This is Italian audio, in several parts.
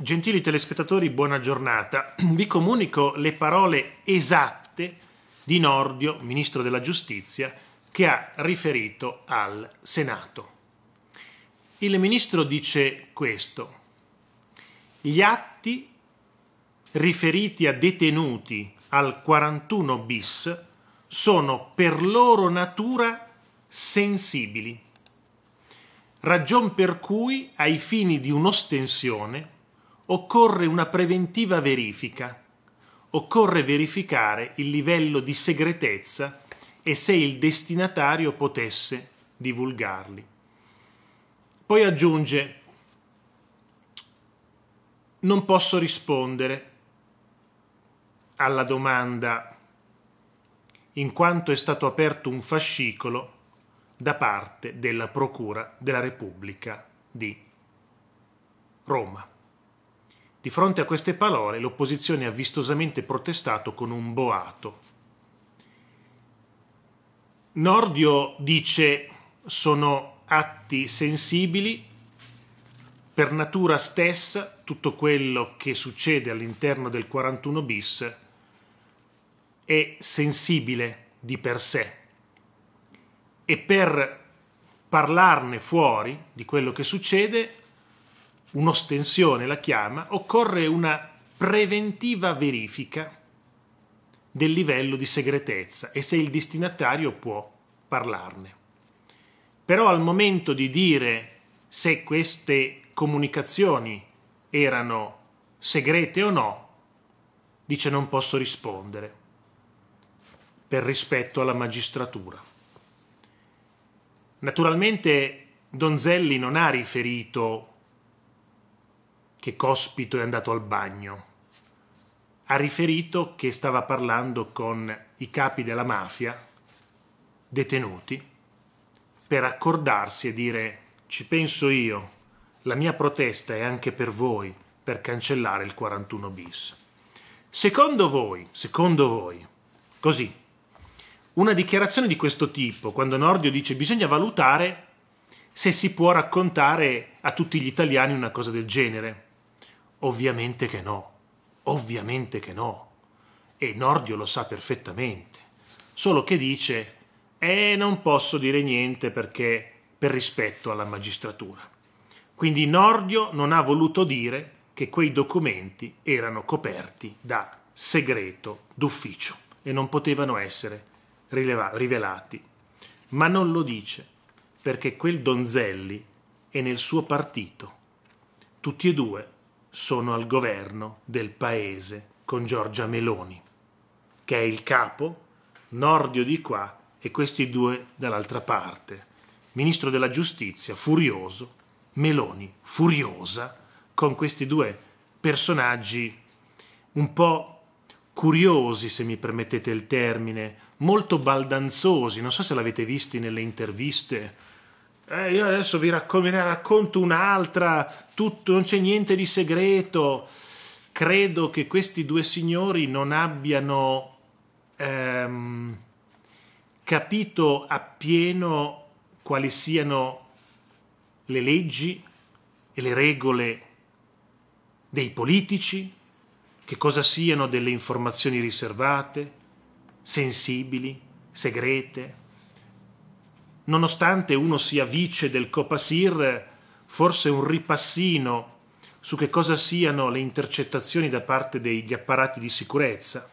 Gentili telespettatori, buona giornata. Vi comunico le parole esatte di Nordio, ministro della Giustizia, che ha riferito al Senato. Il ministro dice questo. Gli atti riferiti a detenuti al 41 bis sono per loro natura sensibili, ragion per cui ai fini di un'ostensione occorre una preventiva verifica, occorre verificare il livello di segretezza e se il destinatario potesse divulgarli. Poi aggiunge, non posso rispondere alla domanda in quanto è stato aperto un fascicolo da parte della Procura della Repubblica di Roma. Di fronte a queste parole l'opposizione ha vistosamente protestato con un boato. Nordio dice sono atti sensibili, per natura stessa tutto quello che succede all'interno del 41 bis è sensibile di per sé e per parlarne fuori di quello che succede un'ostensione la chiama, occorre una preventiva verifica del livello di segretezza e se il destinatario può parlarne. Però al momento di dire se queste comunicazioni erano segrete o no, dice non posso rispondere per rispetto alla magistratura. Naturalmente Donzelli non ha riferito che Cospito è andato al bagno. Ha riferito che stava parlando con i capi della mafia, detenuti, per accordarsi e dire ci penso io, la mia protesta è anche per voi, per cancellare il 41 bis. Secondo voi, secondo voi, così, una dichiarazione di questo tipo, quando Nordio dice bisogna valutare se si può raccontare a tutti gli italiani una cosa del genere. Ovviamente che no, ovviamente che no. E Nordio lo sa perfettamente, solo che dice, eh non posso dire niente perché per rispetto alla magistratura. Quindi Nordio non ha voluto dire che quei documenti erano coperti da segreto d'ufficio e non potevano essere rivelati. Ma non lo dice perché quel Donzelli è nel suo partito. Tutti e due sono al governo del paese con Giorgia Meloni, che è il capo, Nordio di qua e questi due dall'altra parte. Ministro della giustizia furioso, Meloni furiosa, con questi due personaggi un po' curiosi, se mi permettete il termine, molto baldanzosi, non so se l'avete visti nelle interviste eh, io adesso vi racco- ne racconto un'altra, tutto, non c'è niente di segreto. Credo che questi due signori non abbiano ehm, capito appieno quali siano le leggi e le regole dei politici, che cosa siano delle informazioni riservate, sensibili, segrete, nonostante uno sia vice del Copasir, forse un ripassino su che cosa siano le intercettazioni da parte degli apparati di sicurezza.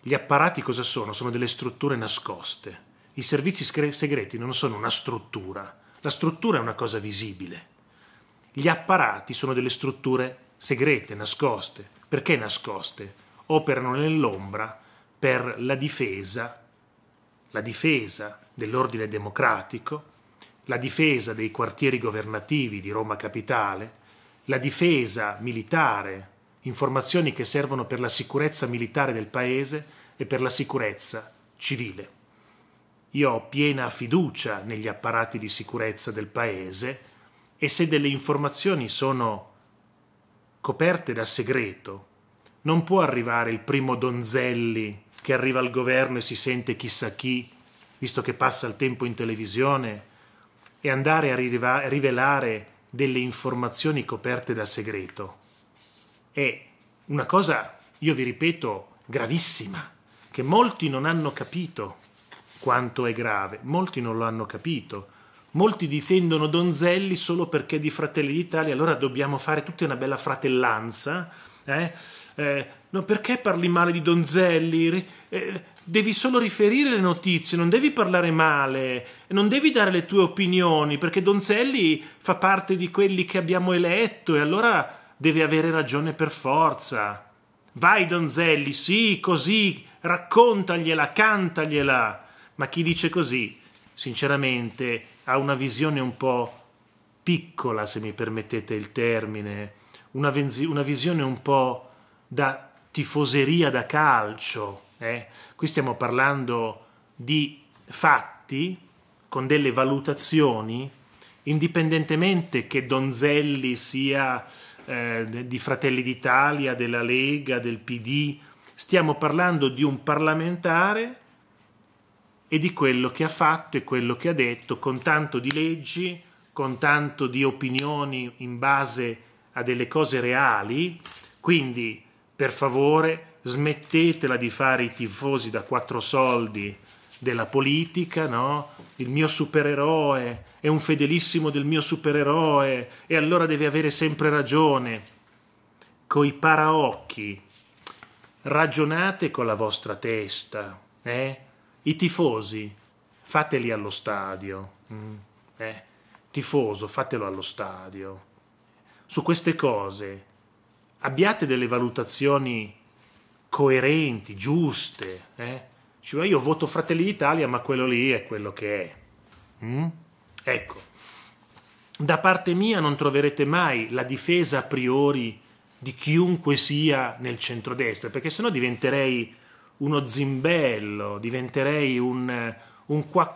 Gli apparati cosa sono? Sono delle strutture nascoste. I servizi segreti non sono una struttura. La struttura è una cosa visibile. Gli apparati sono delle strutture segrete, nascoste. Perché nascoste? Operano nell'ombra per la difesa, la difesa dell'ordine democratico, la difesa dei quartieri governativi di Roma Capitale, la difesa militare, informazioni che servono per la sicurezza militare del Paese e per la sicurezza civile. Io ho piena fiducia negli apparati di sicurezza del Paese e se delle informazioni sono coperte da segreto, non può arrivare il primo Donzelli che arriva al governo e si sente chissà chi visto che passa il tempo in televisione, e andare a rivelare delle informazioni coperte da segreto. È una cosa, io vi ripeto, gravissima, che molti non hanno capito quanto è grave, molti non lo hanno capito. Molti difendono Donzelli solo perché di Fratelli d'Italia, allora dobbiamo fare tutta una bella fratellanza, eh? eh, no, perché parli male di Donzelli? Eh, devi solo riferire le notizie, non devi parlare male, non devi dare le tue opinioni, perché Donzelli fa parte di quelli che abbiamo eletto e allora deve avere ragione per forza. Vai Donzelli, sì, così, raccontagliela, cantagliela. Ma chi dice così, sinceramente, ha una visione un po' piccola, se mi permettete il termine, una, una visione un po' da tifoseria da calcio, eh? qui stiamo parlando di fatti con delle valutazioni, indipendentemente che Donzelli sia eh, di Fratelli d'Italia, della Lega, del PD, stiamo parlando di un parlamentare e di quello che ha fatto e quello che ha detto con tanto di leggi, con tanto di opinioni in base a delle cose reali, quindi per favore smettetela di fare i tifosi da quattro soldi della politica, no? Il mio supereroe è un fedelissimo del mio supereroe e allora deve avere sempre ragione. Coi paraocchi ragionate con la vostra testa, eh? I tifosi fateli allo stadio. Mm, eh? Tifoso, fatelo allo stadio. Su queste cose abbiate delle valutazioni coerenti, giuste. Eh? Cioè io voto Fratelli d'Italia, ma quello lì è quello che è. Mm? Ecco, da parte mia non troverete mai la difesa a priori di chiunque sia nel centrodestra, perché sennò diventerei uno zimbello, diventerei un, eh, un qua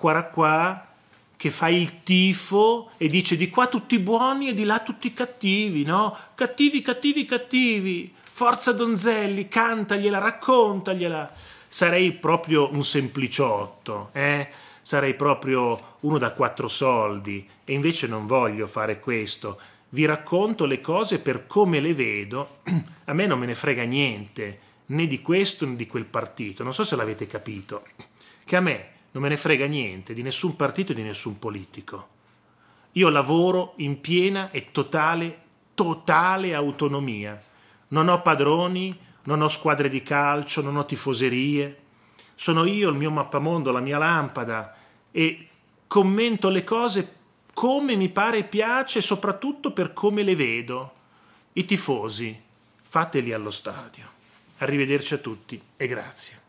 che fa il tifo e dice di qua tutti buoni e di là tutti cattivi, no? Cattivi, cattivi, cattivi. Forza Donzelli, cantagliela, raccontagliela. Sarei proprio un sempliciotto, eh? Sarei proprio uno da quattro soldi e invece non voglio fare questo. Vi racconto le cose per come le vedo. A me non me ne frega niente, né di questo né di quel partito. Non so se l'avete capito. Che a me non me ne frega niente di nessun partito e di nessun politico. Io lavoro in piena e totale, totale autonomia. Non ho padroni, non ho squadre di calcio, non ho tifoserie. Sono io, il mio mappamondo, la mia lampada e commento le cose come mi pare e piace e soprattutto per come le vedo. I tifosi, fateli allo stadio. Arrivederci a tutti e grazie.